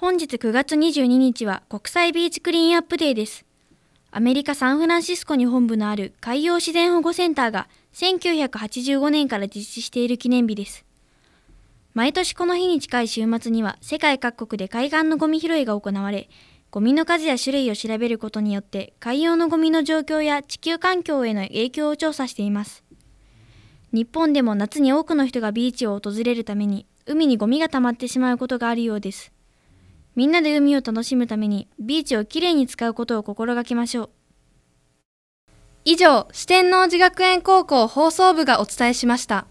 本日9月22日は国際ビーチクリーンアップデーです。アメリカ・サンフランシスコに本部のある海洋自然保護センターが1985年から実施している記念日です。毎年この日に近い週末には世界各国で海岸のゴミ拾いが行われ、ゴミの数や種類を調べることによって海洋のゴミの状況や地球環境への影響を調査しています。日本でも夏に多くの人がビーチを訪れるために海にゴミが溜まってしまうことがあるようです。みんなで海を楽しむためにビーチをきれいに使うことを心がけましょう。以上、四天王寺学園高校放送部がお伝えしました。